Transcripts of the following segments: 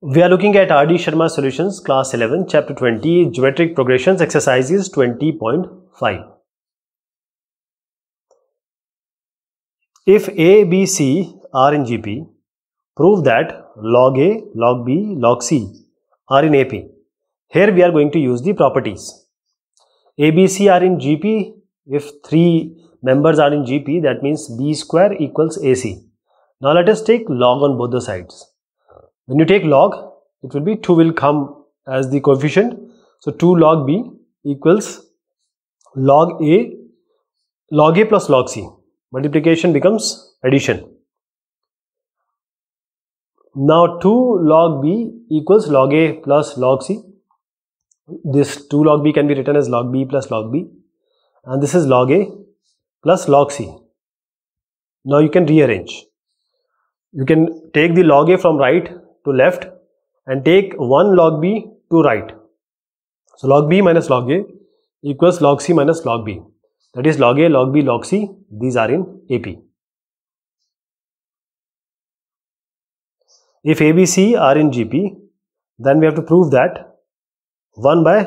We are looking at R.D. Sharma Solutions, Class 11, Chapter 20, Geometric Progressions, Exercises 20.5. If A, B, C are in GP, prove that log A, log B, log C are in AP. Here we are going to use the properties. A, B, C are in GP. If 3 members are in GP, that means B square equals AC. Now let us take log on both the sides. When you take log, it will be 2 will come as the coefficient. So 2 log b equals log a, log a plus log c. Multiplication becomes addition. Now 2 log b equals log a plus log c. This 2 log b can be written as log b plus log b and this is log a plus log c. Now you can rearrange. You can take the log a from right to left and take 1 log b to right. So log b minus log a equals log c minus log b. That is log a, log b, log c, these are in AP. If ABC are in GP, then we have to prove that 1 by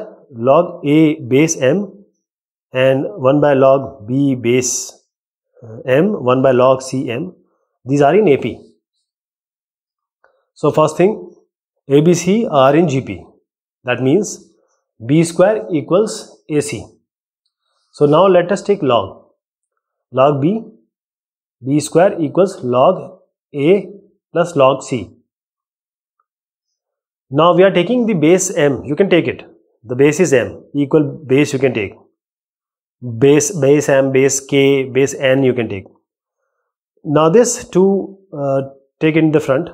log a base m and 1 by log b base uh, m, 1 by log c m, these are in AP. So first thing, ABC are in GP. That means B square equals AC. So now let us take log. Log B, B square equals log A plus log C. Now we are taking the base M. You can take it. The base is M. Equal base you can take. Base, base M, base K, base N you can take. Now this 2 uh, take in the front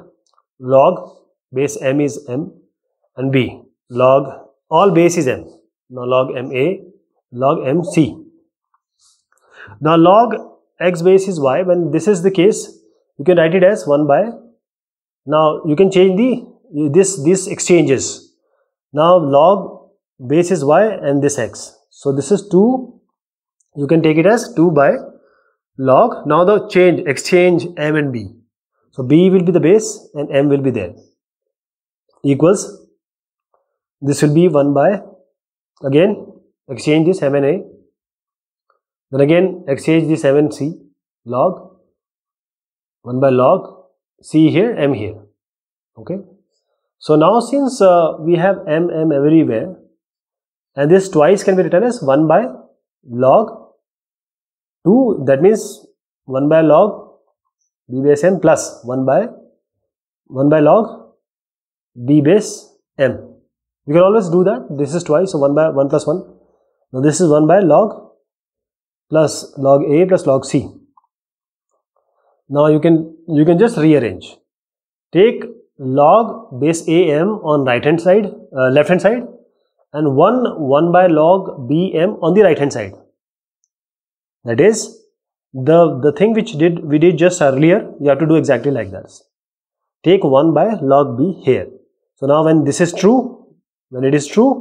log base m is m and b log all base is m now log m a log m c now log x base is y when this is the case you can write it as 1 by now you can change the this this exchanges now log base is y and this x so this is 2 you can take it as 2 by log now the change exchange m and b so B will be the base and M will be there equals this will be 1 by again exchange this M and A then again exchange this M and C log 1 by log C here M here okay so now since uh, we have M M everywhere and this twice can be written as 1 by log 2 that means 1 by log b base n plus 1 by 1 by log b base m You can always do that this is twice so 1 by 1 plus 1 now this is 1 by log plus log a plus log c now you can you can just rearrange take log base a m on right hand side uh, left hand side and 1 1 by log b m on the right hand side that is the the thing which did we did just earlier you have to do exactly like that take 1 by log b here so now when this is true when it is true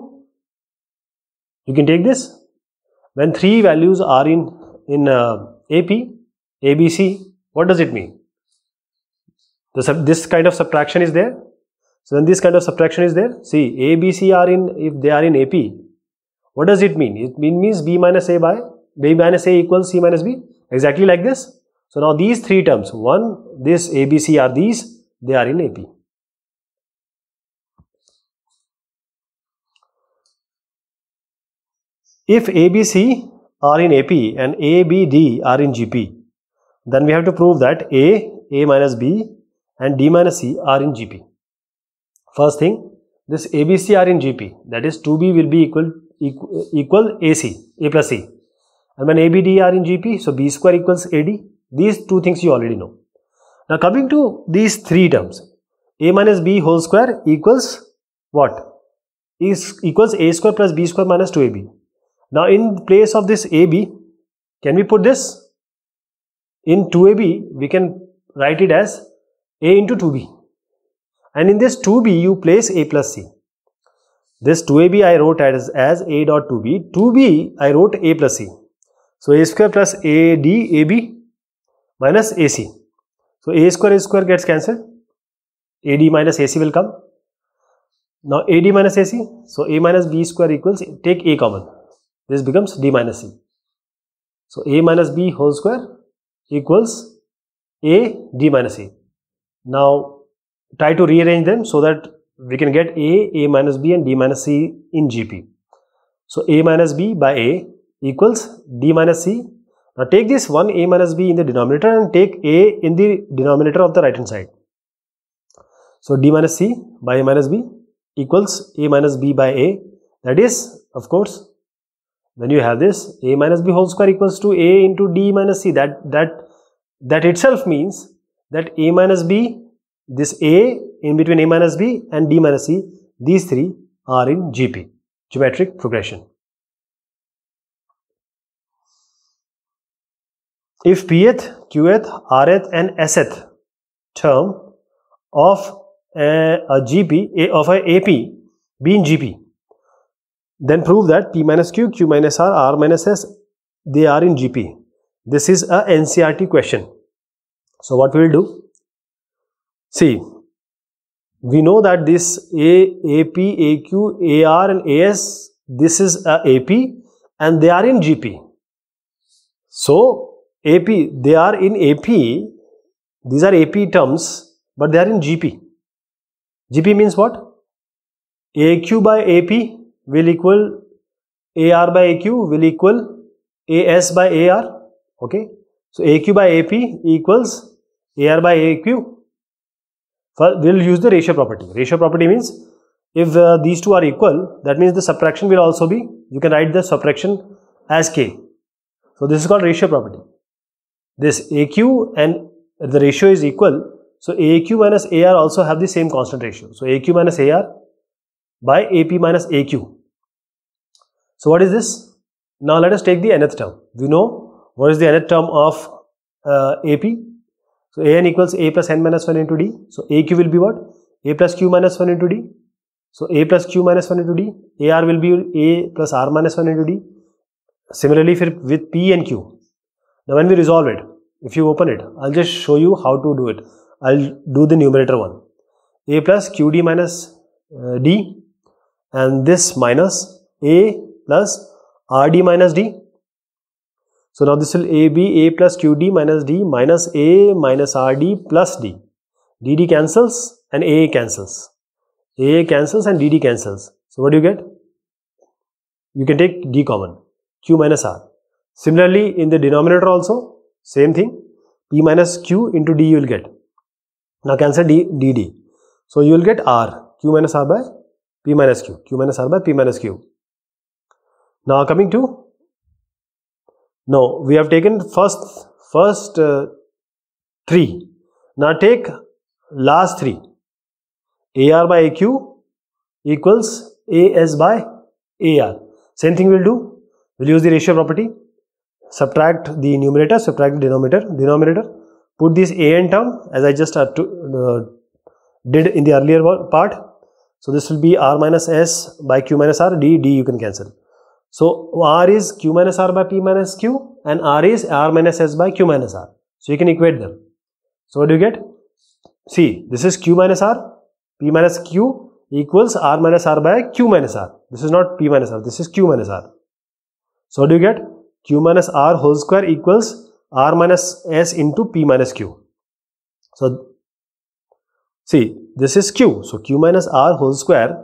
you can take this when three values are in in uh, ap abc what does it mean this, this kind of subtraction is there so when this kind of subtraction is there see abc are in if they are in ap what does it mean it means b minus a by b minus a equals c minus b exactly like this. So now these three terms, one, this ABC are these, they are in AP. If ABC are in AP and ABD are in GP, then we have to prove that A, A minus B and D minus C are in GP. First thing, this ABC are in GP, that is 2B will be equal, equal, equal AC, A plus C and when ABD are in GP, so B square equals AD. These two things you already know. Now coming to these three terms, A minus B whole square equals what? Is equals A square plus B square minus 2AB. Now in place of this AB, can we put this? In 2AB, we can write it as A into 2B. And in this 2B, you place A plus C. This 2AB I wrote as, as A dot 2B. 2B I wrote A plus C. So a square plus a d a b minus a c. So a square a square gets cancelled. a d minus a c will come. Now a d minus a c. So a minus b square equals take a common. This becomes d minus c. So a minus b whole square equals a d minus a. Now try to rearrange them so that we can get a a minus b and d minus c in gp. So a minus b by a equals d minus c. Now take this 1a minus b in the denominator and take a in the denominator of the right hand side. So d minus c by a minus b equals a minus b by a that is of course when you have this a minus b whole square equals to a into d minus c that that that itself means that a minus b this a in between a minus b and d minus c these three are in GP geometric progression. if pth, qth, rth and sth term of a, a gp, a, of a ap being gp, then prove that p minus q, q minus r, r minus s, they are in gp. This is a NCRT question. So what we will do? See, we know that this A, AP, AQ, AR and AS, this is a AP and they are in GP. So AP, they are in AP, these are AP terms, but they are in GP. GP means what? AQ by AP will equal AR by AQ will equal AS by AR. Okay. So AQ by AP equals AR by AQ. we we'll use the ratio property. Ratio property means if uh, these two are equal, that means the subtraction will also be, you can write the subtraction as K. So this is called ratio property this AQ and the ratio is equal. So AQ minus AR also have the same constant ratio. So AQ minus AR by AP minus AQ. So what is this? Now let us take the nth term. We know what is the nth term of uh, AP. So AN equals A plus N minus 1 into D. So AQ will be what? A plus Q minus 1 into D. So A plus Q minus 1 into D. AR will be A plus R minus 1 into D. Similarly with P and Q. Now when we resolve it, if you open it, I'll just show you how to do it. I'll do the numerator one. A plus QD minus uh, D and this minus A plus RD minus D. So now this will A B A plus QD minus D minus A minus RD plus D. DD cancels and A cancels. A cancels and DD cancels. So what do you get? You can take D common. Q minus R. Similarly, in the denominator also, same thing, P minus Q into D you will get. Now cancel D, DD. So you will get R, Q minus R by P minus Q, Q minus R by P minus Q. Now coming to, now we have taken first, first uh, three. Now take last three. AR by AQ equals AS by AR. Same thing we will do. We will use the ratio property subtract the numerator subtract the denominator denominator put this an term as i just uh, uh did in the earlier part so this will be r minus s by q minus r d d you can cancel so r is q minus r by p minus q and r is r minus s by q minus r so you can equate them so what do you get see this is q minus r p minus q equals r minus r by q minus r this is not p minus r this is q minus r so what do you get q minus r whole square equals r minus s into p minus q. So see this is q. So q minus r whole square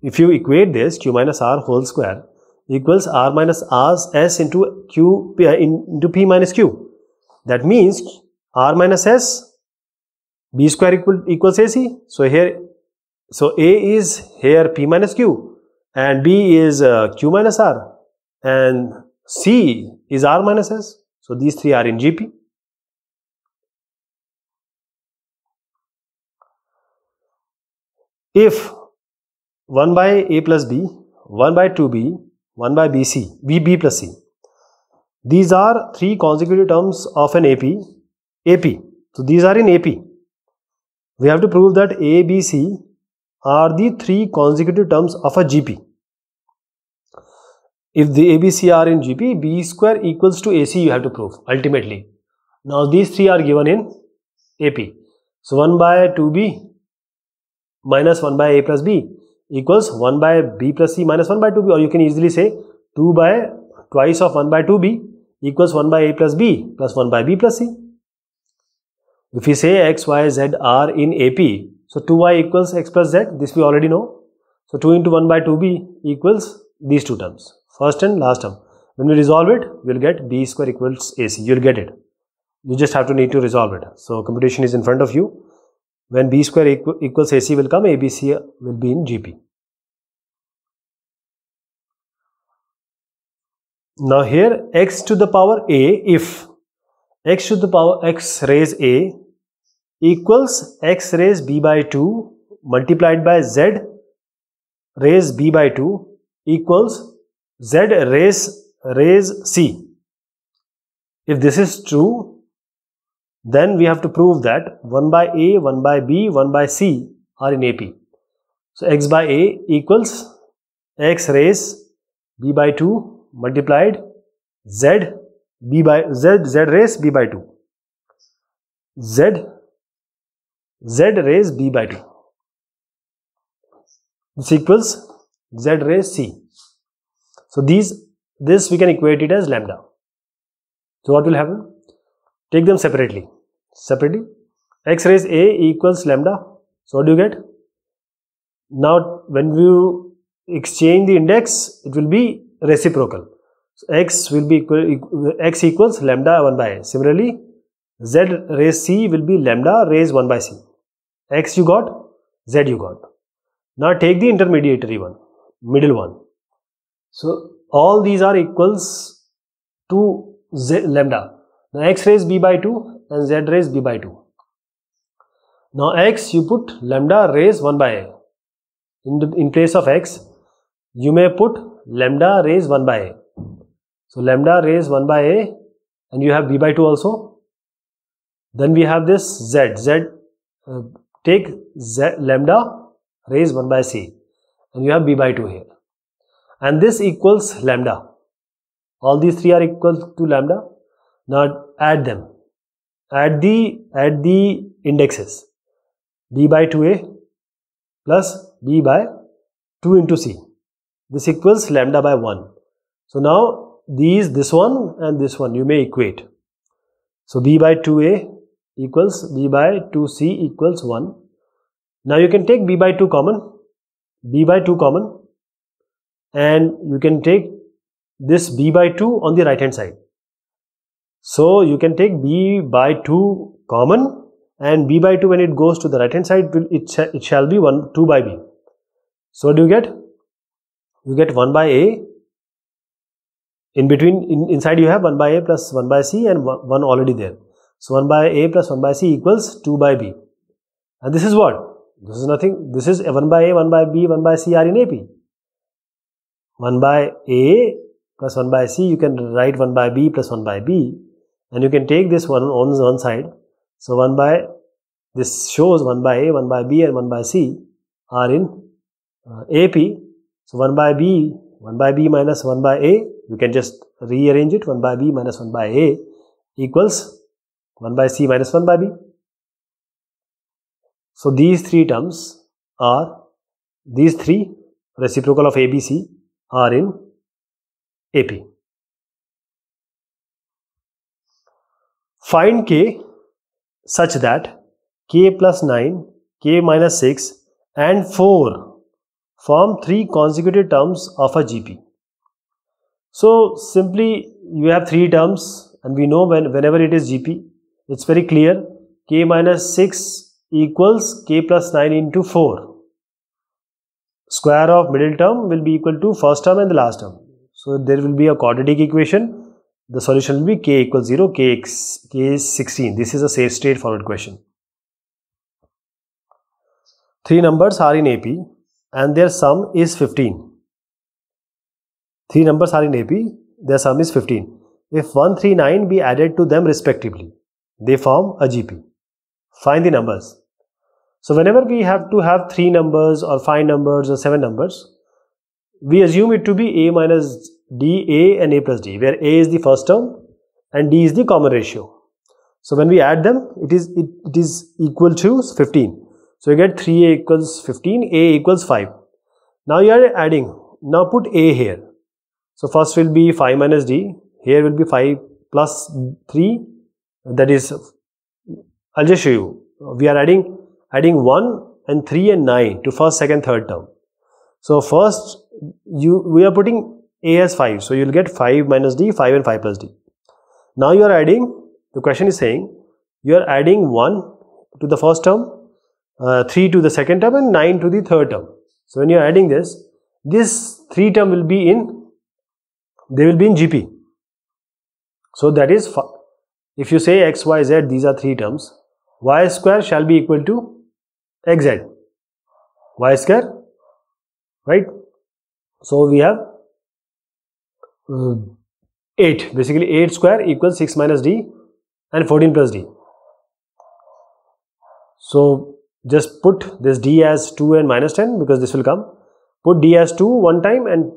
if you equate this q minus r whole square equals r minus r s into q uh, into p minus q. That means r minus s b square equal, equals ac. So here so a is here p minus q and b is uh, q minus r and C is R minus S. So these three are in GP. If 1 by A plus B, 1 by 2B, 1 by BC, VB plus C. These are three consecutive terms of an AP, AP. So these are in AP. We have to prove that A, B, C are the three consecutive terms of a GP. If the ABC are in GP, B square equals to AC you have to prove ultimately. Now these three are given in AP. So 1 by 2B minus 1 by A plus B equals 1 by B plus C minus 1 by 2B or you can easily say 2 by twice of 1 by 2B equals 1 by A plus B plus 1 by B plus C. If we say x, y, z are in AP, so 2y equals x plus z, this we already know. So 2 into 1 by 2b equals these two terms first and last term when we resolve it we'll get b square equals ac you'll get it you just have to need to resolve it so computation is in front of you when b square equ equals ac will come abc will be in gp now here x to the power a if x to the power x raise a equals x raise b by 2 multiplied by z raise b by 2 equals Z raise raise C. If this is true, then we have to prove that 1 by A, 1 by B, 1 by C are in AP. So x by A equals x raise B by 2 multiplied Z B by Z Z raise B by 2. Z Z raise B by 2. This equals Z raise C. So these, this we can equate it as lambda. So what will happen? Take them separately. Separately, x raise a equals lambda. So what do you get? Now when you exchange the index, it will be reciprocal. So x will be equal, x equals lambda 1 by a. Similarly, z raise c will be lambda raise 1 by c. x you got, z you got. Now take the intermediary one, middle one. So all these are equals to z lambda. Now x raised b by 2 and z raised b by 2. Now x you put lambda raised 1 by a. In, the, in place of x you may put lambda raised 1 by a. So lambda raised 1 by a and you have b by 2 also. Then we have this z. z uh, take z lambda raised 1 by c and you have b by 2 here and this equals lambda. All these three are equal to lambda. Now add them. Add the add the indexes b by 2a plus b by 2 into c. This equals lambda by 1. So now these this one and this one you may equate. So b by 2a equals b by 2c equals 1. Now you can take b by 2 common, b by 2 common and you can take this b by 2 on the right hand side. So you can take b by 2 common and b by 2 when it goes to the right hand side it, sh it shall be 1 2 by b. So what do you get? You get 1 by a in between in, inside you have 1 by a plus 1 by c and 1, 1 already there. So 1 by a plus 1 by c equals 2 by b and this is what? This is nothing this is 1 by a 1 by b 1 by c are in AP. 1 by A plus 1 by C, you can write 1 by B plus 1 by B and you can take this one on one side. So 1 by this shows 1 by A, 1 by B and 1 by C are in uh, AP. So 1 by B, 1 by B minus 1 by A, you can just rearrange it 1 by B minus 1 by A equals 1 by C minus 1 by B. So these three terms are these three reciprocal of ABC are in AP. Find K such that K plus 9, K minus 6 and 4 form three consecutive terms of a GP. So simply you have three terms and we know when whenever it is GP it's very clear k minus 6 equals k plus 9 into 4 square of middle term will be equal to first term and the last term. So there will be a quadratic equation. The solution will be k equals 0, k, x, k is 16. This is a safe straightforward question. Three numbers are in AP and their sum is 15. Three numbers are in AP, their sum is 15. If 139 be added to them respectively, they form a GP. Find the numbers. So whenever we have to have three numbers or five numbers or seven numbers, we assume it to be a minus d, a and a plus d, where a is the first term and d is the common ratio. So when we add them, it is it, it is equal to 15. So you get 3a equals 15, a equals 5. Now you are adding. Now put a here. So first will be 5 minus d. Here will be 5 plus 3. That is, I'll just show you. We are adding adding 1 and 3 and 9 to first, second, third term. So first, you we are putting A as 5. So you'll get 5 minus D, 5 and 5 plus D. Now you are adding, the question is saying, you are adding 1 to the first term, uh, 3 to the second term and 9 to the third term. So when you are adding this, this 3 term will be in, they will be in GP. So that is, if you say x, y, z, these are 3 terms, y square shall be equal to xz y square right so we have um, 8 basically 8 square equals 6 minus d and 14 plus d so just put this d as 2 and minus 10 because this will come put d as 2 one time and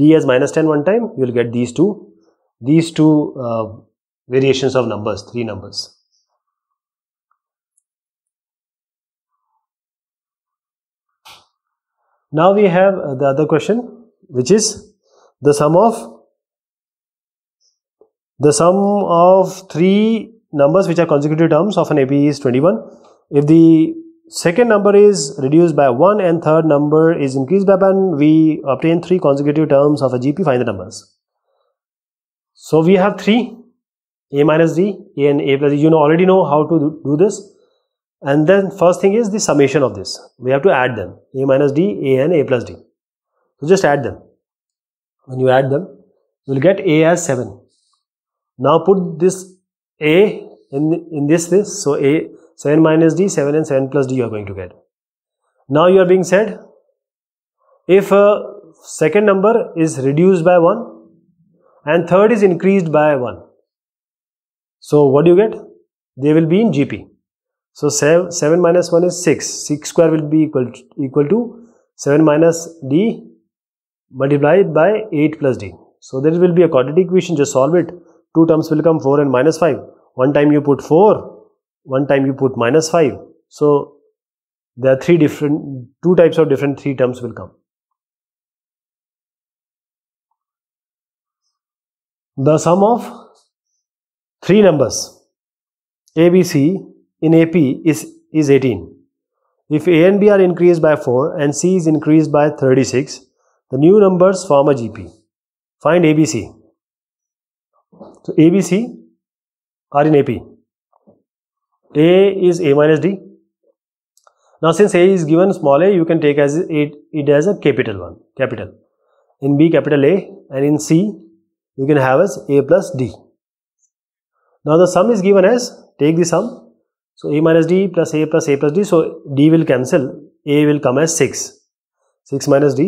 d as minus 10 one time you will get these two these two uh, variations of numbers three numbers Now we have uh, the other question which is the sum of the sum of three numbers which are consecutive terms of an A.P. is 21. If the second number is reduced by 1 and third number is increased by 1, we obtain three consecutive terms of a GP, find the numbers. So we have three, A minus D, A and A plus D. You know, already know how to do this and then first thing is the summation of this we have to add them a minus d a and a plus d so just add them when you add them you will get a as 7 now put this a in in this this so a 7 minus d 7 and 7 plus d you are going to get now you are being said if a second number is reduced by 1 and third is increased by 1 so what do you get they will be in gp so 7, 7 minus 1 is 6. 6 square will be equal to, equal to 7 minus d multiplied by 8 plus d. So there will be a quadratic equation. Just solve it. Two terms will come 4 and minus 5. One time you put 4, one time you put minus 5. So there are three different, two types of different three terms will come. The sum of three numbers a, b, c in AP is, is 18. If A and B are increased by 4 and C is increased by 36, the new numbers form a GP. Find ABC. So ABC are in AP. A is A minus D. Now since A is given small a, you can take as it, it as a capital one, capital. In B capital A and in C you can have as A plus D. Now the sum is given as, take the sum so a minus d plus a plus a plus d. So d will cancel. a will come as 6. 6 minus d.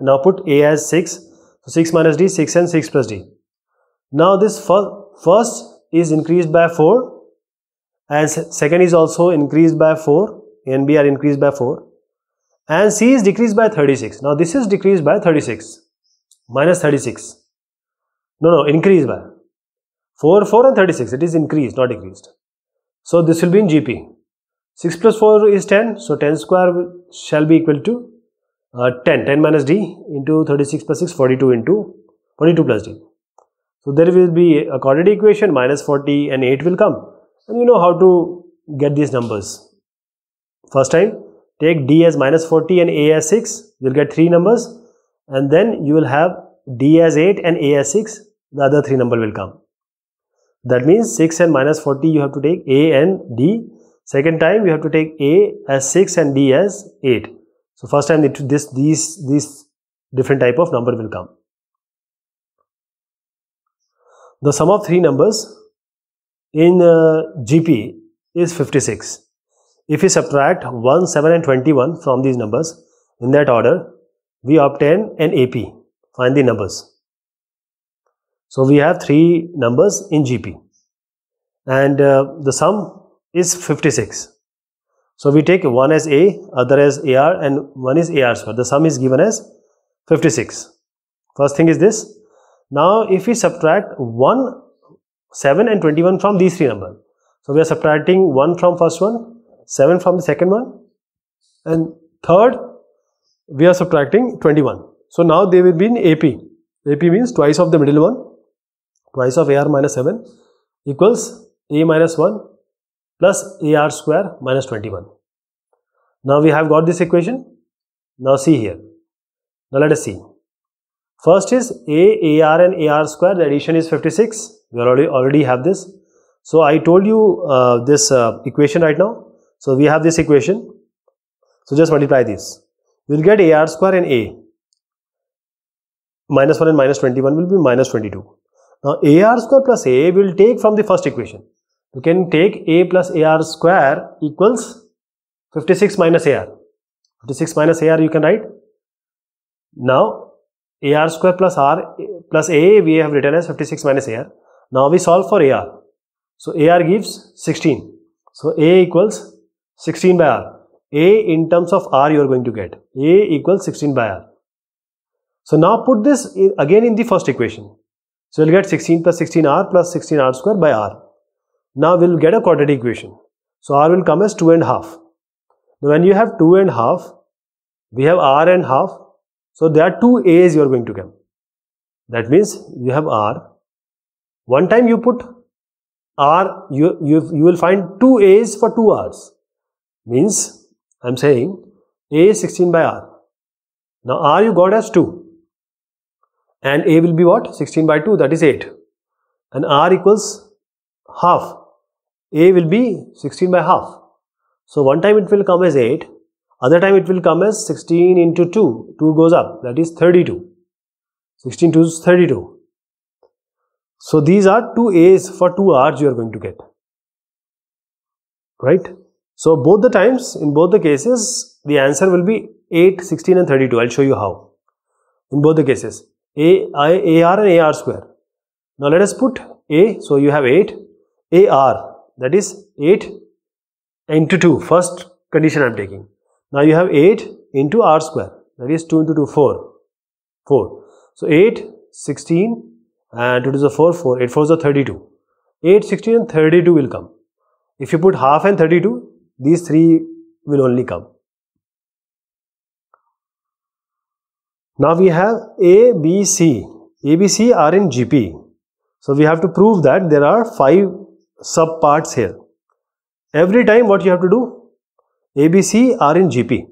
Now put a as 6. So 6 minus d, 6 and 6 plus d. Now this first is increased by 4 and second is also increased by 4. A and b are increased by 4 and c is decreased by 36. Now this is decreased by 36 minus 36. No, no, increased by 4, 4 and 36. It is increased, not decreased. So this will be in GP. 6 plus 4 is 10. So 10 square shall be equal to uh, 10. 10 minus D into 36 plus 6, 42 into 42 plus D. So there will be a quadratic equation minus 40 and 8 will come. And you know how to get these numbers. First time take D as minus 40 and A as 6. You'll get 3 numbers. And then you will have D as 8 and A as 6. The other 3 number will come that means 6 and minus 40 you have to take a and d second time you have to take a as 6 and d as 8 so first time it, this these these different type of number will come the sum of three numbers in uh, gp is 56 if we subtract 1 7 and 21 from these numbers in that order we obtain an ap find the numbers so we have three numbers in GP and uh, the sum is 56. So we take one as A, other as AR and one is AR square. The sum is given as 56. First thing is this. Now if we subtract 1, 7 and 21 from these three numbers. So we are subtracting 1 from first one, 7 from the second one and third we are subtracting 21. So now they will be in AP. AP means twice of the middle one Twice of AR minus 7 equals A minus 1 plus AR square minus 21. Now we have got this equation. Now see here. Now let us see. First is A, AR and AR square, the addition is 56. We already, already have this. So I told you uh, this uh, equation right now. So we have this equation. So just multiply these. You will get AR square and A. Minus 1 and minus 21 will be minus 22. Now AR square plus A will take from the first equation. You can take A plus AR square equals 56 minus AR. 56 minus AR you can write. Now AR square plus R plus A we have written as 56 minus AR. Now we solve for AR. So AR gives 16. So A equals 16 by R. A in terms of R you are going to get. A equals 16 by R. So now put this again in the first equation. So we'll get 16 plus 16r plus 16r square by r. Now we'll get a quadratic equation. So r will come as 2 and half. Now when you have 2 and half, we have r and half. So there are two a's you are going to get. That means you have r. One time you put r, you, you, you will find two a's for two r's. Means I'm saying a is 16 by r. Now r you got as 2 and A will be what? 16 by 2 that is 8 and R equals half. A will be 16 by half. So one time it will come as 8, other time it will come as 16 into 2, 2 goes up that is 32. 16 to 32. So these are two A's for two R's you are going to get. Right? So both the times, in both the cases, the answer will be 8, 16 and 32. I'll show you how. In both the cases. A, I, AR and AR square. Now let us put A, so you have 8, AR, that is 8 into 2, first condition I am taking. Now you have 8 into R square, that is 2 into 2, 4, 4. So 8, 16 and 2 to the 4, 4, 8 4 is 32. 8, 16 and 32 will come. If you put half and 32, these three will only come. Now we have A, B, C. A, B, C are in GP. So we have to prove that there are five subparts here. Every time what you have to do? A, B, C are in GP.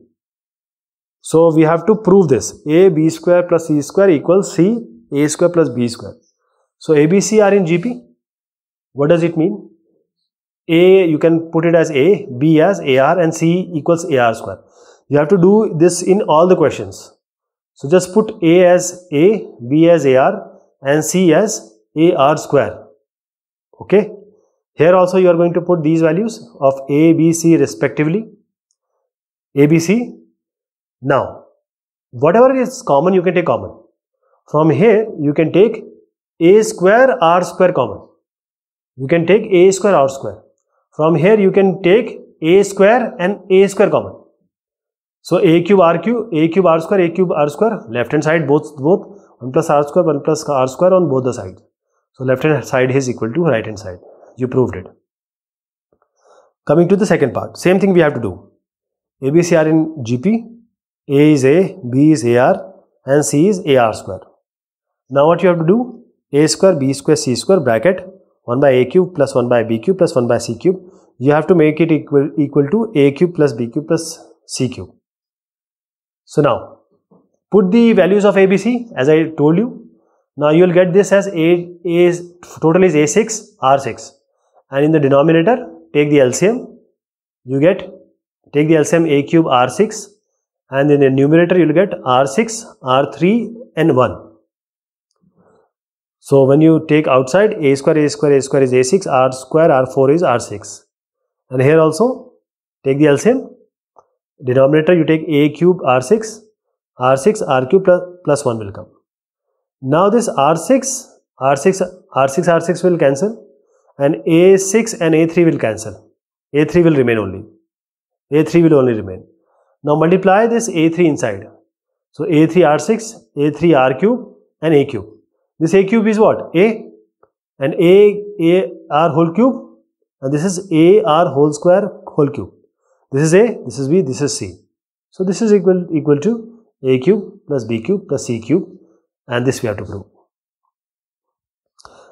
So we have to prove this. A, B square plus C square equals C, A square plus B square. So A, B, C are in GP. What does it mean? A, you can put it as A, B as AR and C equals AR square. You have to do this in all the questions. So just put A as A, B as AR and C as AR square. Okay. Here also you are going to put these values of A, B, C respectively. A, B, C. Now, whatever is common you can take common. From here you can take A square R square common. You can take A square R square. From here you can take A square and A square common. So a cube r cube, a cube r square, a cube r square, left hand side both, both 1 plus r square, 1 plus r square on both the sides. So left hand side is equal to right hand side. You proved it. Coming to the second part, same thing we have to do. A, B, C are in GP, A is A, B is AR and C is AR square. Now what you have to do? A square, B square, C square bracket 1 by A cube plus 1 by B cube plus 1 by C cube. You have to make it equal, equal to A cube plus B cube plus C cube so now put the values of ABC as I told you. Now you will get this as A, A is, total is A6, R6 and in the denominator take the LCM you get take the LCM A cube R6 and in the numerator you will get R6, R3 and 1. So when you take outside A square, A square, A square is A6, R square, R4 is R6 and here also take the LCM denominator you take a cube r6 r6 r cube plus, plus 1 will come now this r6 r6 r6 r6 will cancel and a6 and a3 will cancel a3 will remain only a3 will only remain now multiply this a3 inside so a3 r6 a3 r cube and a cube this a cube is what a and a a r whole cube and this is a r whole square whole cube this is A, this is B, this is C. So this is equal, equal to A cube plus B cube plus C cube and this we have to prove.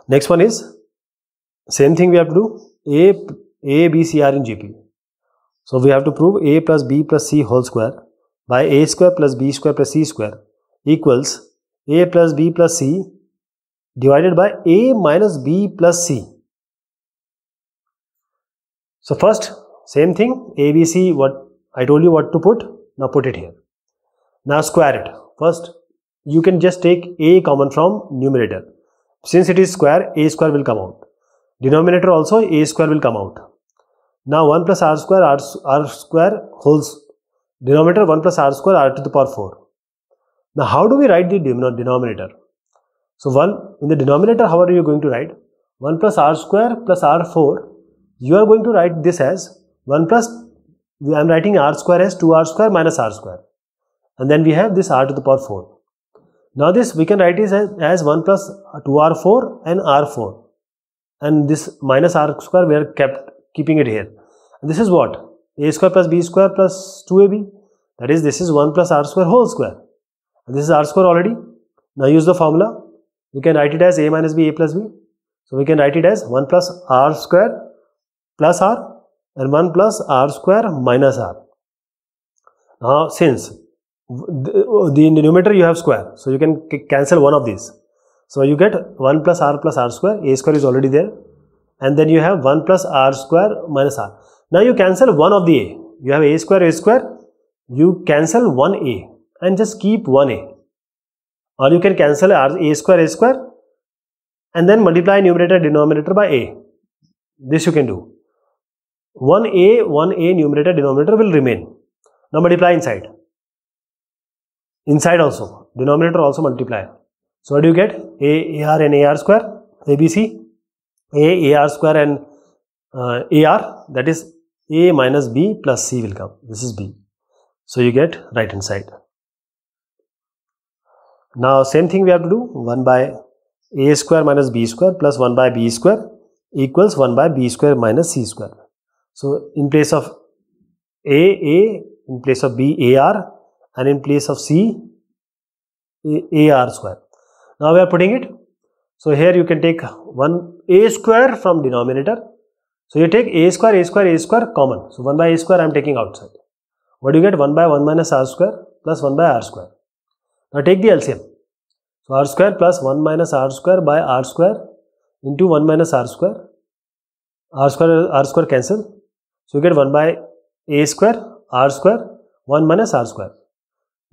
Next one is same thing we have to do A, A, B, C are in GP. So we have to prove A plus B plus C whole square by A square plus B square plus C square equals A plus B plus C divided by A minus B plus C. So first same thing, ABC, what I told you what to put, now put it here. Now square it. First, you can just take A common from numerator. Since it is square, A square will come out. Denominator also, A square will come out. Now 1 plus r square, r, r square holds denominator 1 plus r square, r to the power 4. Now how do we write the denominator? So 1, in the denominator how are you going to write? 1 plus r square plus r4, you are going to write this as 1 plus I am writing r square as 2r square minus r square and then we have this r to the power 4. Now this we can write this as, as 1 plus 2r4 and r4 and this minus r square we are kept keeping it here. And this is what? a square plus b square plus 2ab that is this is 1 plus r square whole square and this is r square already. Now use the formula we can write it as a minus b a plus b. So we can write it as 1 plus r square plus r and 1 plus r square minus r. Now since the, the numerator you have square so you can cancel one of these. So you get 1 plus r plus r square a square is already there and then you have 1 plus r square minus r. Now you cancel one of the a you have a square a square you cancel one a and just keep one a or you can cancel r a square a square and then multiply numerator denominator by a this you can do 1a, 1a numerator denominator will remain. Now multiply inside. Inside also. Denominator also multiply. So what do you get? A, AR and AR square. ABC. A, AR square and uh, AR. That is A minus B plus C will come. This is B. So you get right hand side. Now same thing we have to do. 1 by A square minus B square plus 1 by B square equals 1 by B square minus C square. So, in place of A, A, in place of B, AR and in place of c AR square. Now, we are putting it. So, here you can take one A square from denominator. So, you take A square, A square, A square common. So, 1 by A square I am taking outside. What do you get? 1 by 1 minus R square plus 1 by R square. Now, take the LCM. So, R square plus 1 minus R square by R square into 1 minus R square. R square, R square cancel so you get 1 by a square r square 1 minus r square.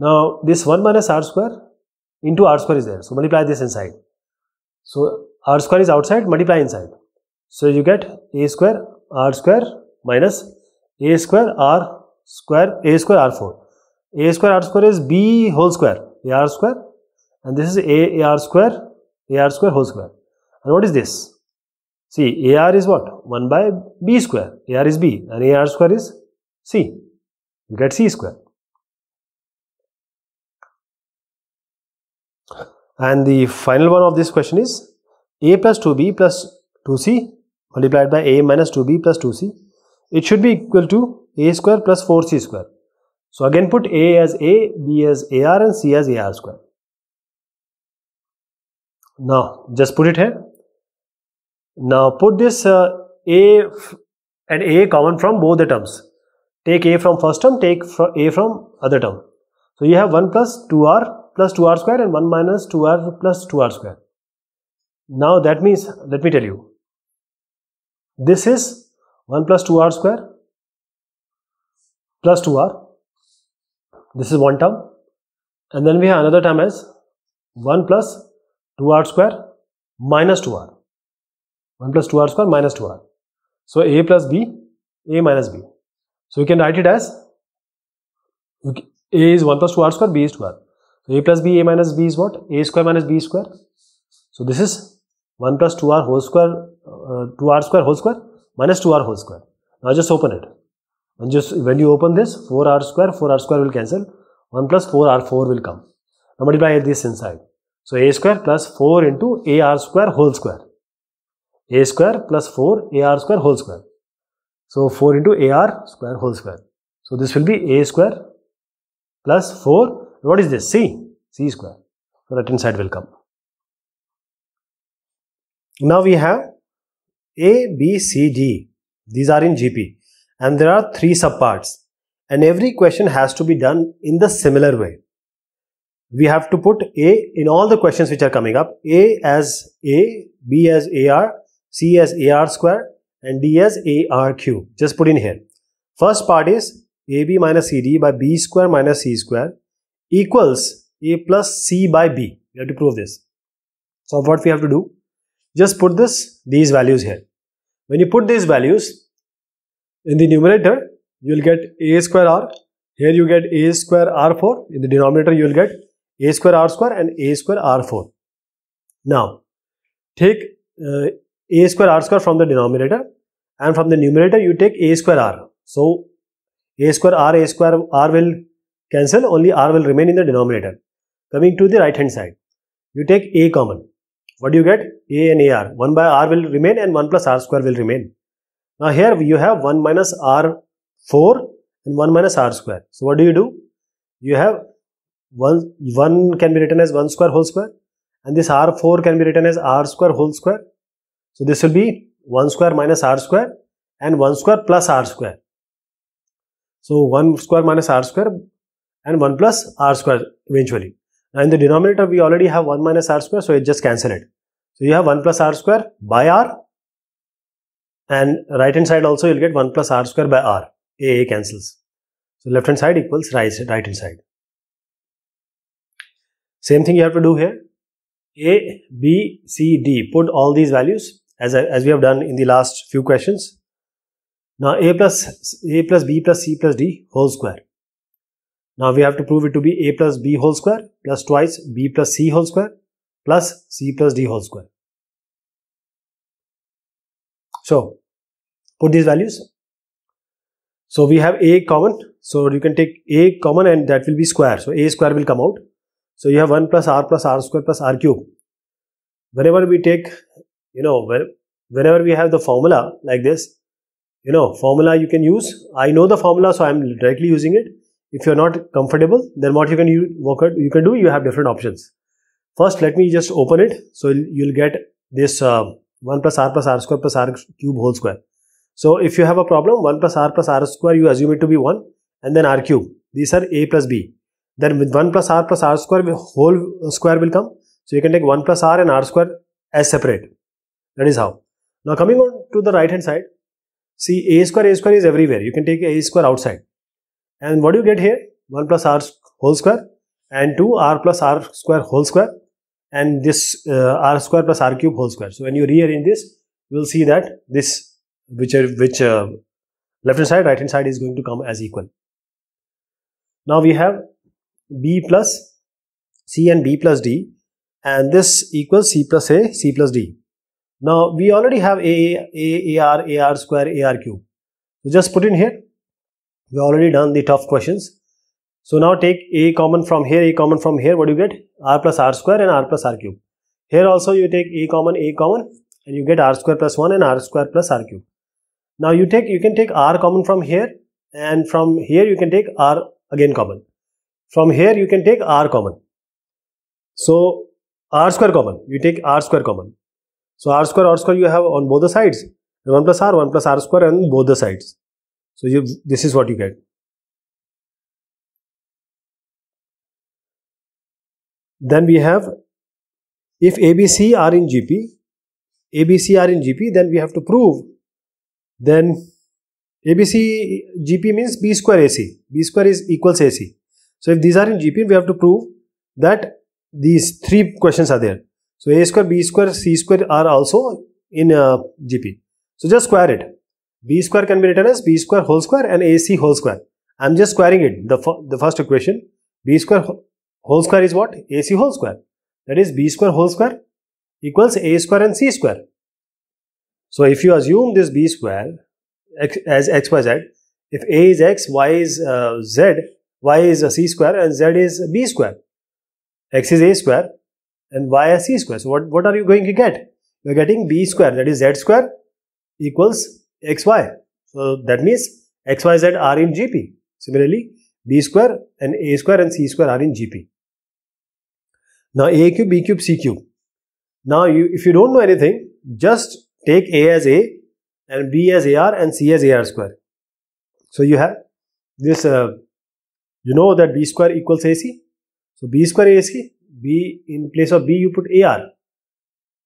Now this 1 minus r square into r square is there. So multiply this inside. So r square is outside multiply inside. So you get a square r square minus a square r square a square r 4. a square r square is b whole square a r square and this is a, a r square a r square whole square. And what is this? See, AR is what? 1 by B square. AR is B and AR square is C. You get C square. And the final one of this question is A plus 2B plus 2C multiplied by A minus 2B plus 2C. It should be equal to A square plus 4C square. So again put A as A, B as AR and C as AR square. Now just put it here now put this uh, a and a common from both the terms. Take a from first term, take a from other term. So you have 1 plus 2r plus 2r square and 1 minus 2r plus 2r square. Now that means, let me tell you, this is 1 plus 2r square plus 2r. This is one term and then we have another term as 1 plus 2r square minus 2r. 1 plus 2r square minus 2r. So a plus b, a minus b. So you can write it as a is 1 plus 2r square, b is 2r. So a plus b, a minus b is what? a square minus b square. So this is 1 plus 2r whole square, uh, 2r square whole square minus 2r whole square. Now just open it. And just when you open this, 4r square, 4r square will cancel. 1 plus 4r4 will come. Now multiply this inside. So a square plus 4 into ar square whole square a square plus 4 ar square whole square. So 4 into ar square whole square. So this will be a square plus 4. What is this? c, c square. So right hand side will come. Now we have a, b, c, d. These are in GP and there are three subparts and every question has to be done in the similar way. We have to put A in all the questions which are coming up. A as A, B as AR, C as AR square and D as AR cube. Just put in here. First part is AB minus CD by B square minus C square equals A plus C by B. We have to prove this. So what we have to do? Just put this, these values here. When you put these values in the numerator, you will get A square R. Here you get A square R4. In the denominator, you will get A square R square and A square R4. Now, take uh, a square r square from the denominator and from the numerator you take a square r. So a square r a square r will cancel only r will remain in the denominator. Coming to the right hand side you take a common. What do you get? a and ar. 1 by r will remain and 1 plus r square will remain. Now here you have 1 minus r 4 and 1 minus r square. So what do you do? You have 1, 1 can be written as 1 square whole square and this r4 can be written as r square whole square so this will be 1 square minus r square and 1 square plus r square. So 1 square minus r square and 1 plus r square eventually. Now in the denominator we already have 1 minus r square so it just cancel it. So you have 1 plus r square by r and right hand side also you'll get 1 plus r square by r. A, A cancels. So left hand side equals right, right hand side. Same thing you have to do here. A, B, C, D. Put all these values as, I, as we have done in the last few questions. Now a plus a plus b plus c plus d whole square. Now we have to prove it to be a plus b whole square plus twice b plus c whole square plus c plus d whole square. So put these values. So we have a common. So you can take a common and that will be square. So a square will come out. So you have 1 plus r plus r square plus r cube. Whenever we take you know, whenever we have the formula like this, you know, formula you can use. I know the formula, so I'm directly using it. If you're not comfortable, then what you can work out, you can do, you have different options. First, let me just open it. So you'll get this uh, 1 plus r plus r square plus r cube whole square. So if you have a problem, 1 plus r plus r square, you assume it to be 1 and then r cube. These are a plus b. Then with 1 plus r plus r square, whole square will come. So you can take 1 plus r and r square as separate. That is how. Now coming on to the right hand side, see a square a square is everywhere. You can take a square outside. And what do you get here? 1 plus r whole square and 2 r plus r square whole square and this uh, r square plus r cube whole square. So when you rearrange this, you will see that this which are, uh, which uh, left hand side right hand side is going to come as equal. Now we have b plus c and b plus d and this equals c plus a c plus d now we already have A, A, AR, AR square, AR cube. So just put in here. We already done the tough questions. So now take A common from here, A common from here. What do you get? R plus R square and R plus R cube. Here also you take A common, A common and you get R square plus 1 and R square plus R cube. Now you take, you can take R common from here and from here you can take R again common. From here you can take R common. So R square common, you take R square common. So r square r square you have on both the sides. 1 plus r, 1 plus r square on both the sides. So you, this is what you get. Then we have if ABC are in GP, ABC are in GP, then we have to prove then ABC GP means B square AC. B square is equals AC. So if these are in GP, we have to prove that these three questions are there. So a square, b square, c square are also in uh, GP. So just square it. b square can be written as b square whole square and ac whole square. I'm just squaring it, the, the first equation. b square whole square is what? ac whole square. That is b square whole square equals a square and c square. So if you assume this b square x, as x, y, z, if a is x, y is uh, z, y is a c square and z is b square, x is a square, and y as c square. So what, what are you going to get? You are getting b square that is z square equals xy. So that means xyz are in GP. Similarly, b square and a square and c square are in GP. Now a cube, b cube, c cube. Now you, if you don't know anything, just take a as a and b as ar and c as ar square. So you have this, uh, you know that b square equals ac. So b square ac B in place of B you put AR.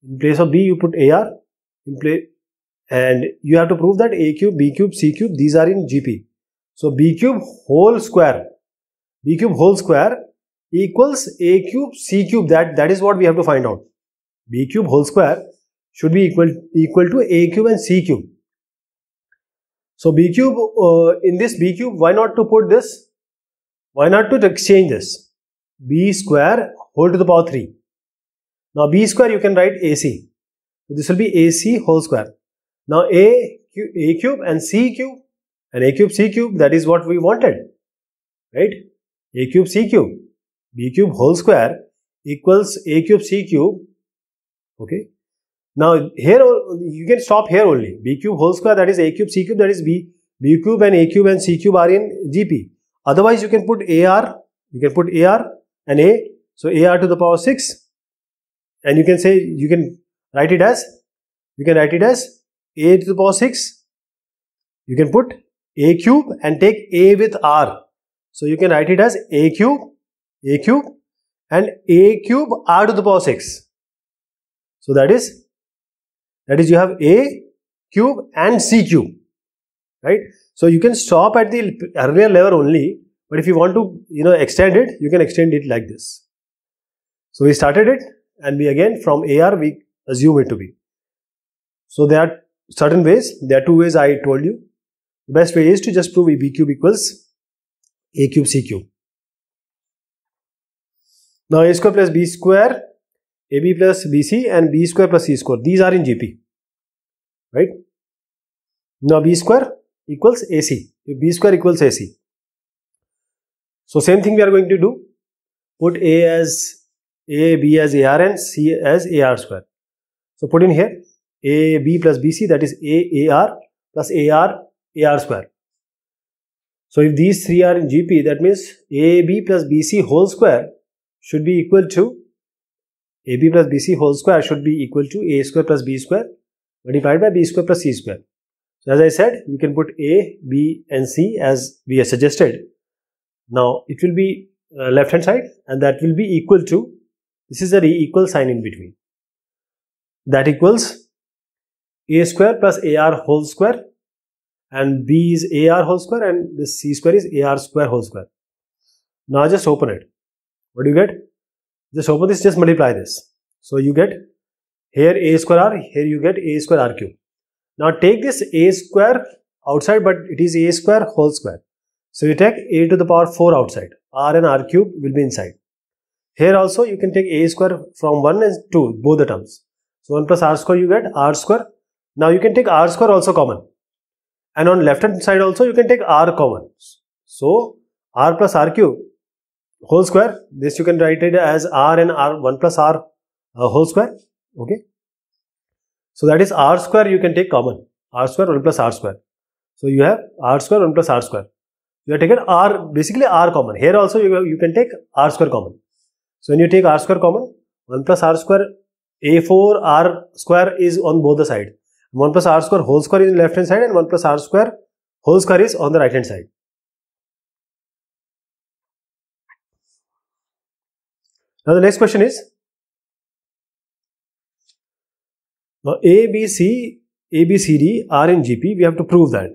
In place of B you put AR. In place and you have to prove that A cube, B cube, C cube these are in GP. So B cube whole square, B cube whole square equals A cube, C cube that that is what we have to find out. B cube whole square should be equal equal to A cube and C cube. So B cube uh, in this B cube why not to put this? Why not to exchange this? b square whole to the power 3. Now b square you can write ac. So this will be ac whole square. Now a, a cube and c cube and a cube c cube that is what we wanted. Right? a cube c cube b cube whole square equals a cube c cube. Okay. Now here you can stop here only. b cube whole square that is a cube c cube that is b b cube and a cube and c cube are in gp. Otherwise you can put ar, you can put ar and a so AR to the power 6 and you can say you can write it as you can write it as A to the power 6 you can put A cube and take A with R. So you can write it as A cube A cube and A cube R to the power 6. So that is that is you have A cube and C cube right. So you can stop at the earlier level only but if you want to you know extend it you can extend it like this so we started it and we again from AR we assume it to be. So there are certain ways, there are two ways I told you. The best way is to just prove B cube equals A cube C cube. Now A square plus B square, AB plus BC and B square plus C square, these are in GP, right? Now B square equals AC, B square equals AC. So same thing we are going to do, put A as a, B as AR and C as AR square. So put in here AB plus BC that is AAR plus AR AR square. So if these three are in GP that means AB plus BC whole square should be equal to AB plus BC whole square should be equal to A square plus B square multiplied by B square plus C square. So as I said you can put A, B and C as we have suggested. Now it will be uh, left hand side and that will be equal to this is the equal sign in between. That equals a square plus ar whole square and b is ar whole square and this c square is ar square whole square. Now just open it. What do you get? Just open this, just multiply this. So you get here a square r, here you get a square r cube. Now take this a square outside but it is a square whole square. So you take a to the power 4 outside, r and r cube will be inside. Here also you can take a square from 1 and 2, both the terms. So 1 plus r square you get r square. Now you can take r square also common. And on left hand side also you can take r common. So r plus r cube whole square. This you can write it as r and r 1 plus r uh, whole square. Okay. So that is r square you can take common. r square 1 plus r square. So you have r square 1 plus r square. You have taken r basically r common. Here also you, you can take r square common. So when you take r square common, 1 plus r square a4 r square is on both the side. 1 plus r square whole square is in left hand side and 1 plus r square whole square is on the right hand side. Now the next question is, now A, B, C, A, B, C, D are in GP, we have to prove that.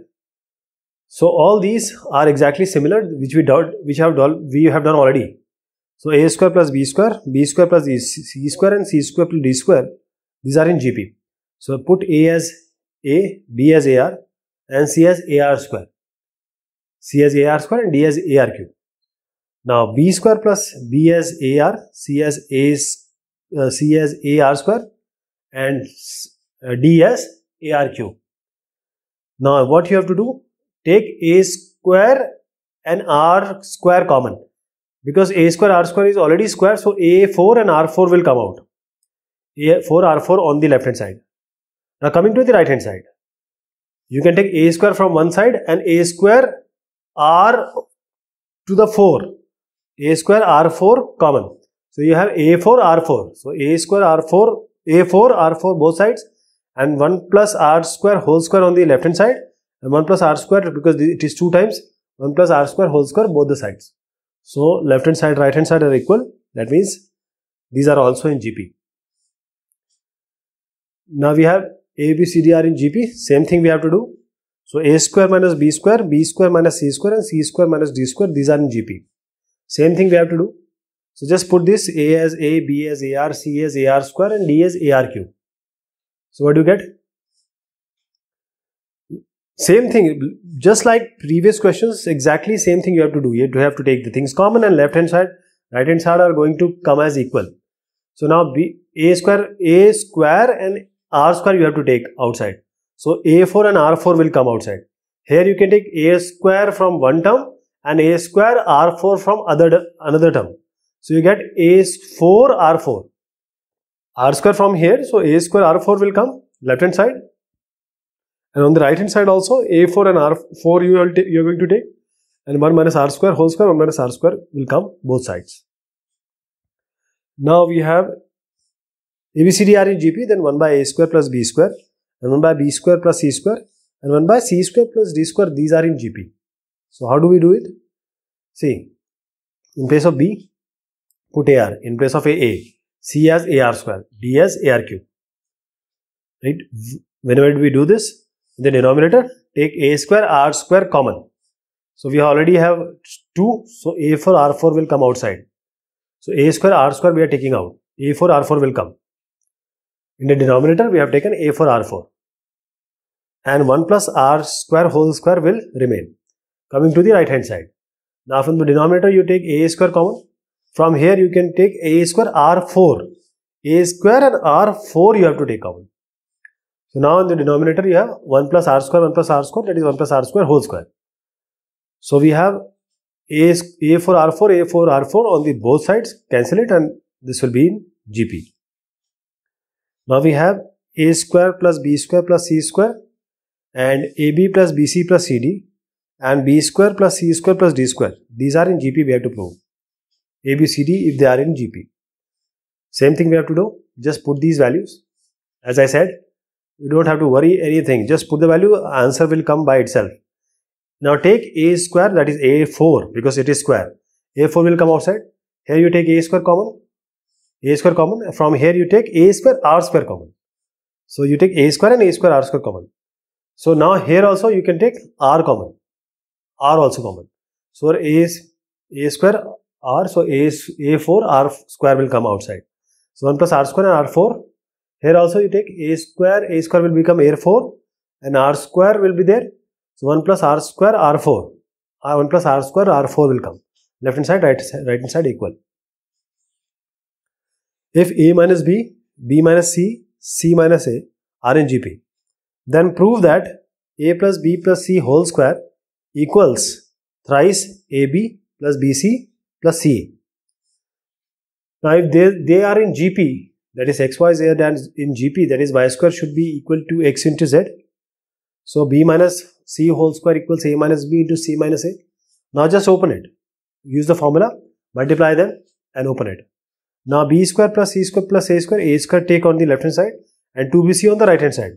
So all these are exactly similar which we, doubt, which have, we have done already. So a square plus b square, b square plus c square and c square plus d square, these are in GP. So put a as a, b as ar and c as ar square, c as ar square and d as ar cube. Now b square plus b as ar, c as a, uh, c as ar square and uh, d as ar cube. Now what you have to do, take a square and r square common because a square r square is already square so a4 and r4 will come out a4 r4 on the left hand side now coming to the right hand side you can take a square from one side and a square r to the 4 a square r4 common so you have a4 r4 so a square r4 a4 r4 both sides and 1 plus r square whole square on the left hand side and 1 plus r square because it is two times 1 plus r square whole square both the sides so left hand side, right hand side are equal. That means these are also in GP. Now we have A, B, C, D are in GP. Same thing we have to do. So A square minus B square, B square minus C square and C square minus D square. These are in GP. Same thing we have to do. So just put this A as A, B as AR, C as AR square and D as AR cube. So what do you get? Same thing, just like previous questions, exactly same thing you have to do. You have to take the things common and left hand side, right hand side are going to come as equal. So now B, a square, a square and r square you have to take outside. So a4 and r4 will come outside. Here you can take a square from one term and a square r4 from other another term. So you get a4 r4. r square from here, so a square r4 will come left hand side and on the right hand side also, A4 and R4 you are, you are going to take. And 1 minus R square whole square, 1 minus R square will come both sides. Now we have ABCD are in GP, then 1 by A square plus B square, and 1 by B square plus C square, and 1 by C square plus D square, these are in GP. So how do we do it? See, in place of B, put AR, in place of A, A, C as AR square, D as AR cube. Right? Whenever we do this, in the denominator, take a square, r square common. So we already have 2, so a4, r4 will come outside. So a square, r square we are taking out. a4, r4 will come. In the denominator, we have taken a4, r4. And 1 plus r square whole square will remain. Coming to the right hand side. Now from the denominator, you take a square common. From here, you can take a square, r4. a square and r4 you have to take out. So now in the denominator you have 1 plus r square 1 plus r square that is 1 plus r square whole square. So we have a, a 4 r4 a 4 r4 on the both sides cancel it and this will be in gp. Now we have a square plus b square plus c square and ab plus bc plus cd and b square plus c square plus d square. These are in GP we have to prove. A, B, C, D if they are in GP. Same thing we have to do. Just put these values. As I said, you don't have to worry anything. Just put the value, answer will come by itself. Now take a square that is a4 because it is square. a4 will come outside. Here you take a square common, a square common. From here you take a square r square common. So you take a square and a square r square common. So now here also you can take r common, r also common. So a a square r, so a is a4 r square will come outside. So 1 plus r square and r4 here also you take a square, a square will become r4 and r square will be there. So 1 plus r square r4, r 4 uh, one plus r square r4 will come. Left hand side, right, right hand side equal. If a minus b, b minus c, c minus a are in GP, then prove that a plus b plus c whole square equals thrice ab plus bc plus ca. Now if they, they are in GP, that is x y z and in gp that is y square should be equal to x into z so b minus c whole square equals a minus b into c minus a now just open it use the formula multiply them and open it now b square plus c square plus a square a square take on the left hand side and 2bc on the right hand side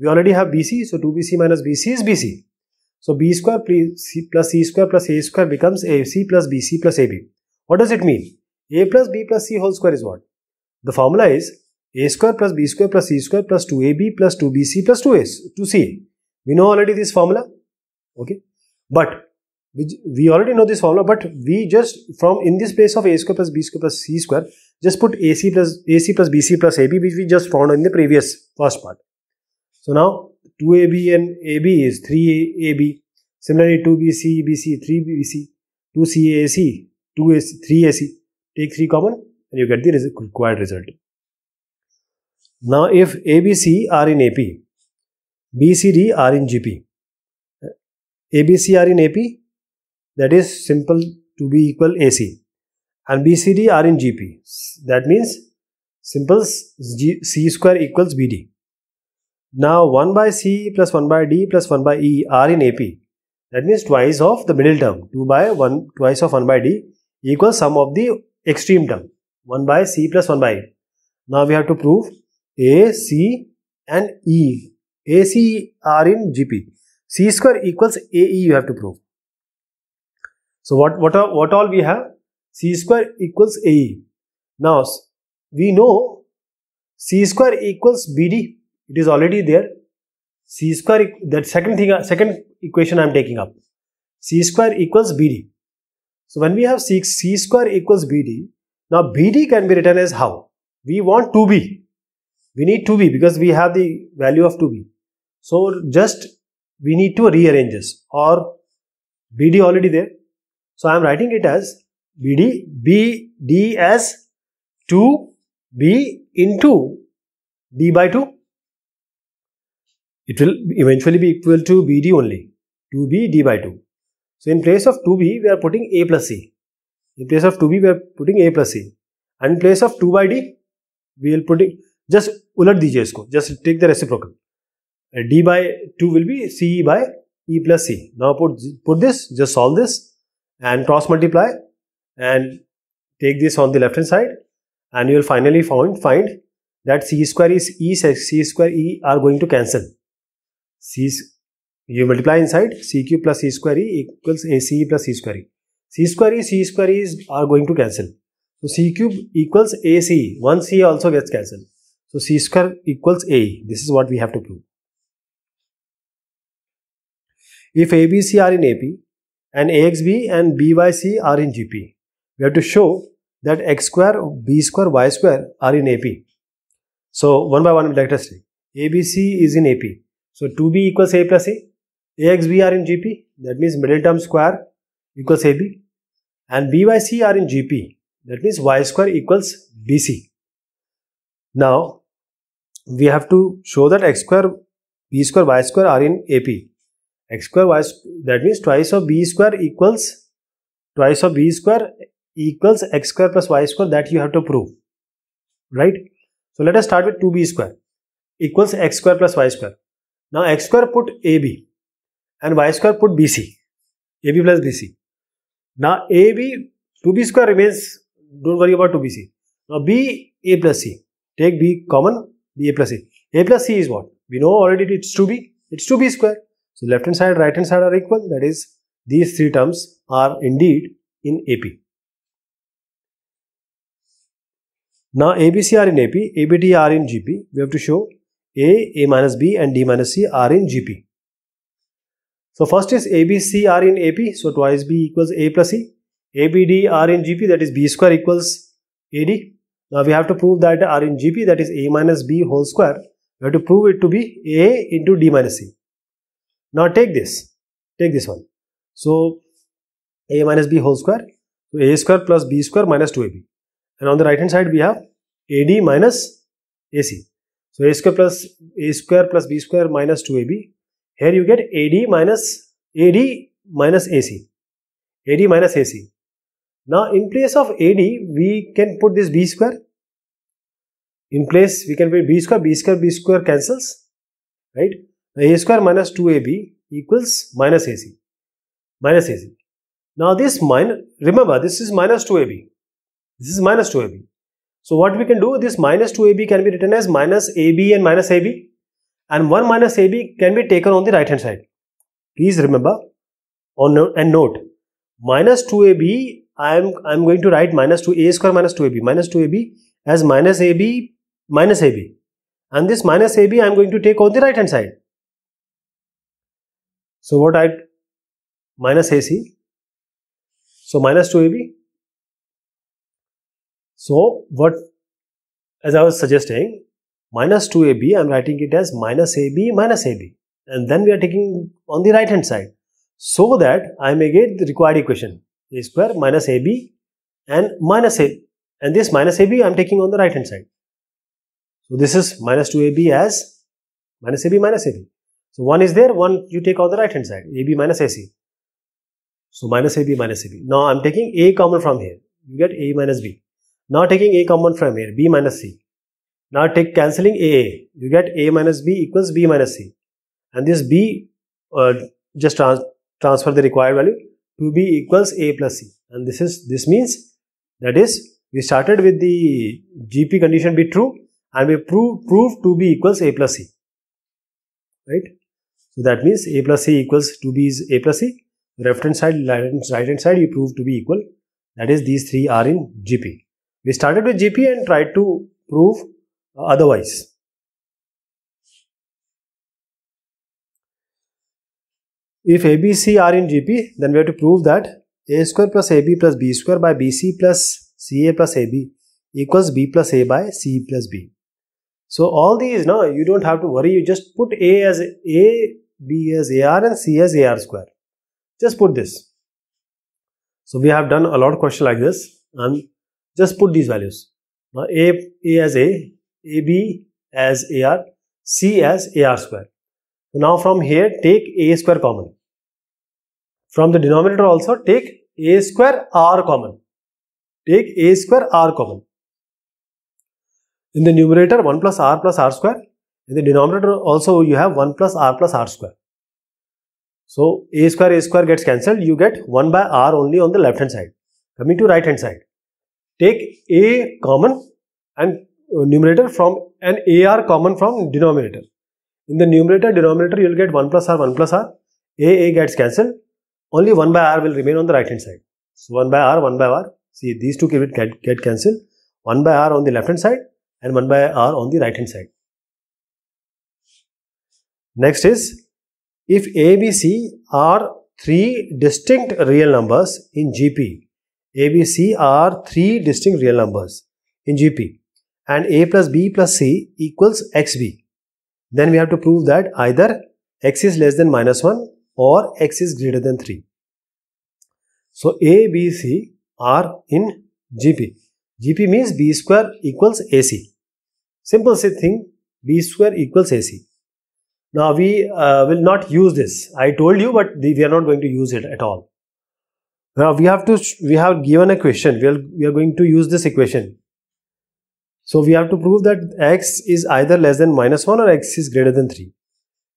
we already have bc so 2bc minus bc is bc so b square plus c square plus a square becomes ac plus bc plus ab what does it mean a plus b plus c whole square is what the formula is a square plus b square plus c square plus 2ab plus 2bc plus 2a, 2c. We know already this formula. Okay. But we already know this formula, but we just from in this place of a square plus b square plus c square, just put ac plus ac plus bc plus ab, which we just found in the previous first part. So now 2ab and ab is 3ab. Similarly, 2bc, bc, 3bc, 2cac, 2ac, 3ac. Take 3 common, and you get the required result. Now, if ABC are in AP, BCD are in GP, uh, ABC are in AP, that is simple to be equal AC, and BCD are in GP, that means simple C square equals BD. Now 1 by C plus 1 by D plus 1 by E are in AP. That means twice of the middle term, 2 by 1, twice of 1 by D equals sum of the extreme term. 1 by C plus 1 by Now we have to prove A, C and E. A, C are in GP. C square equals AE you have to prove. So what, what, what all we have? C square equals AE. Now we know C square equals BD. It is already there. C square, that second thing, second equation I am taking up. C square equals BD. So when we have C, C square equals BD, now BD can be written as how? We want to be. We need to be because we have the value of 2B. So just we need to rearrange this or BD already there. So I am writing it as BD, BD as 2B into D by 2. It will eventually be equal to BD only. 2B D by 2. So in place of 2B we are putting A plus C. In place of 2b, we are putting a plus c. And in place of 2 by d, we will putting just उलट दीजिए isko. Just take the reciprocal. Uh, d by 2 will be c by e plus c. Now put put this. Just solve this and cross multiply and take this on the left hand side and you will finally find find that c square is e c square e are going to cancel c you multiply inside c cube plus c square e equals ac plus c square e c square e c square e is are going to cancel so c cube equals ac one c also gets cancelled so c square equals a this is what we have to prove if abc are in ap and axb and byc are in gp we have to show that x square b square y square are in ap so one by one let us see. abc is in ap so 2b equals a plus a axb are in gp that means middle term square equals AB and BYC are in GP. That means Y square equals BC. Now, we have to show that X square, B square, Y square are in AP. X square, Y that means twice of B square equals twice of B square equals X square plus Y square that you have to prove. Right? So, let us start with 2B square equals X square plus Y square. Now, X square put AB and Y square put BC. AB plus BC. Now AB 2B square remains don't worry about 2BC. Now B A plus C take B common B A plus C. A plus C is what? We know already it's 2B it's 2B square. So left hand side right hand side are equal that is these three terms are indeed in AP. Now ABC are in AP, ABD are in GP. We have to show A, A minus B and D minus C are in GP. So first is ABC are in AP, so twice B equals A plus E. ABD are in GP, that is B square equals AD. Now we have to prove that R in GP, that is A minus B whole square. We have to prove it to be A into D minus C. Now take this, take this one. So A minus B whole square, so A square plus B square minus 2AB. And on the right hand side we have AD minus AC. So A square plus A square plus B square minus 2AB here you get AD minus AD minus AC. AD minus AC. Now in place of AD, we can put this B square. In place, we can put B square, B square, B square cancels. Right? A square minus 2AB equals minus AC. Minus AC. Now this minus, remember this is minus 2AB. This is minus 2AB. So what we can do, this minus 2AB can be written as minus AB and minus AB and 1 minus AB can be taken on the right hand side. Please remember on, and note minus 2AB I am I am going to write minus 2A square minus 2AB minus 2AB as minus AB minus AB and this minus AB I am going to take on the right hand side. So what I minus AC so minus 2AB so what as I was suggesting minus 2ab, I'm writing it as minus ab minus ab. And then we are taking on the right hand side. So that I may get the required equation a square minus ab and minus a and this minus ab I'm taking on the right hand side. So this is minus 2ab as minus ab minus ab. So one is there, one you take on the right hand side, ab minus ac. So minus ab minus ab. Now I'm taking a common from here. You get a minus b. Now taking a common from here, b minus c. Now take cancelling AA, you get A minus B equals B minus C. And this B, uh, just trans transfer the required value, to b equals A plus C. And this is, this means, that is, we started with the GP condition be true and we prove, prove to b equals A plus C, right? So that means A plus C equals to b is A plus C. Left hand side, right hand side, you prove to be equal. That is, these three are in GP. We started with GP and tried to prove otherwise. If ABC are in GP, then we have to prove that A square plus AB plus B square by BC plus CA plus AB equals B plus A by C plus B. So all these, no, you don't have to worry. You just put A as A, B as AR and C as AR square. Just put this. So we have done a lot of question like this and just put these values. Now A, A as A, AB as AR, C as AR square. So now from here take A square common. From the denominator also take A square R common. Take A square R common. In the numerator 1 plus R plus R square. In the denominator also you have 1 plus R plus R square. So A square A square gets cancelled. You get 1 by R only on the left hand side. Coming to right hand side. Take A common and uh, numerator from an AR common from denominator. In the numerator denominator you will get 1 plus R 1 plus R. A A gets cancelled. Only 1 by R will remain on the right hand side. So 1 by R 1 by R. See these two get, get cancelled. 1 by R on the left hand side and 1 by R on the right hand side. Next is if A B C are three distinct real numbers in GP. A B C are three distinct real numbers in GP and a plus b plus c equals xb. Then we have to prove that either x is less than minus 1 or x is greater than 3. So a, b, c are in gp. gp means b square equals ac. Simple thing b square equals ac. Now we uh, will not use this. I told you but we are not going to use it at all. Now we have to we have given a question. We are, we are going to use this equation so we have to prove that x is either less than minus 1 or x is greater than 3.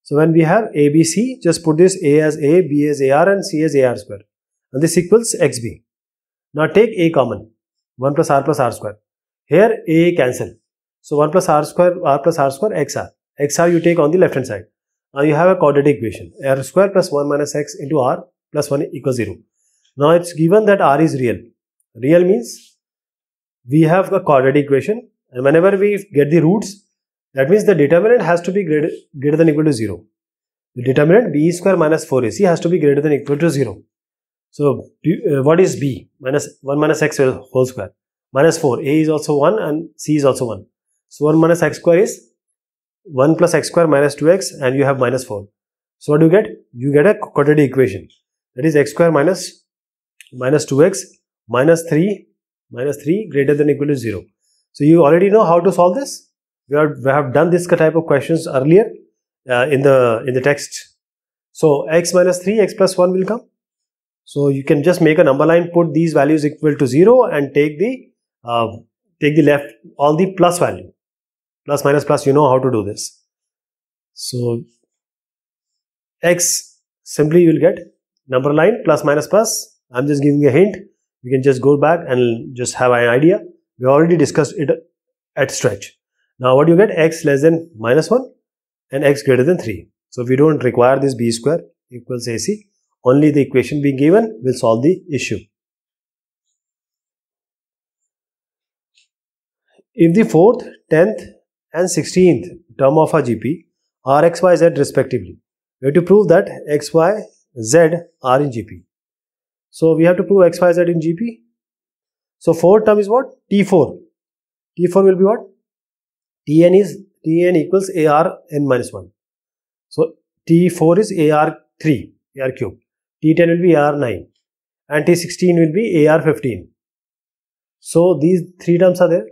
So when we have ABC, just put this A as A, B as AR and C as AR square. And this equals XB. Now take A common. 1 plus R plus R square. Here A cancel. So 1 plus R square, R plus R square, XR. XR you take on the left hand side. Now you have a quadratic equation. R square plus 1 minus X into R plus 1 equals 0. Now it's given that R is real. Real means we have a quadratic equation and whenever we get the roots, that means the determinant has to be greater, greater than equal to 0. The determinant b square minus 4ac has to be greater than equal to 0. So uh, what is b? Minus 1 minus x whole square. Minus 4. a is also 1 and c is also 1. So 1 minus x square is 1 plus x square minus 2x and you have minus 4. So what do you get? You get a quadratic equation. That is x square minus minus 2x minus 3 minus 3 greater than equal to 0. So you already know how to solve this. We, we have done this type of questions earlier uh, in, the, in the text. So x minus 3, x plus 1 will come. So you can just make a number line, put these values equal to 0 and take the, uh, take the left, all the plus value. Plus, minus, plus, you know how to do this. So x simply you will get number line plus minus plus. I'm just giving a hint. You can just go back and just have an idea. We already discussed it at stretch. Now what you get? x less than minus 1 and x greater than 3. So we don't require this b square equals ac. Only the equation being given will solve the issue. If the 4th, 10th and 16th term of our GP are x, y, z respectively, we have to prove that x, y, z are in GP. So we have to prove x, y, z in GP so 4 term is what? T4. T4 will be what? Tn is Tn equals Arn minus 1. So T4 is Ar3, Ar cube. T10 will be Ar9 and T16 will be Ar15. So these three terms are there.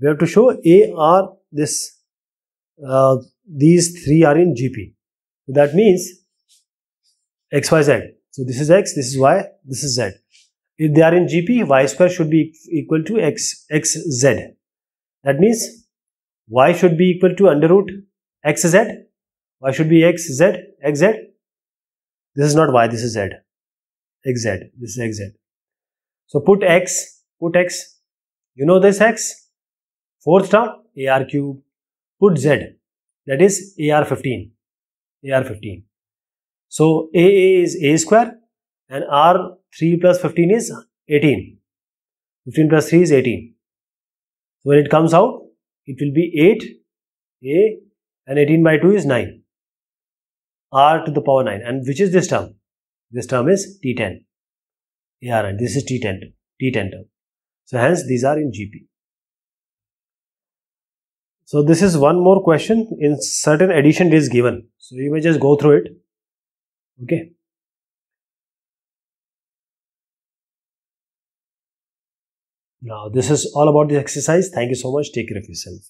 We have to show Ar this uh, these three are in GP. that means XYZ. So this is X, this is Y, this is Z if they are in GP, y square should be equal to x xz. That means y should be equal to under root xz. Y should be xz, xz. This is not y, this is z. xz, this is xz. So put x, put x. You know this x? Fourth term, AR cube. Put z, that is AR15. AR15. So AA is A square and R 3 plus 15 is 18. 15 plus 3 is 18. So when it comes out, it will be 8 a and 18 by 2 is 9 r to the power 9 and which is this term? This term is t10 ar and this is t10 t10 term. So hence these are in GP. So this is one more question in certain addition is given. So you may just go through it. Okay. Now, this is all about the exercise. Thank you so much. Take care of yourself.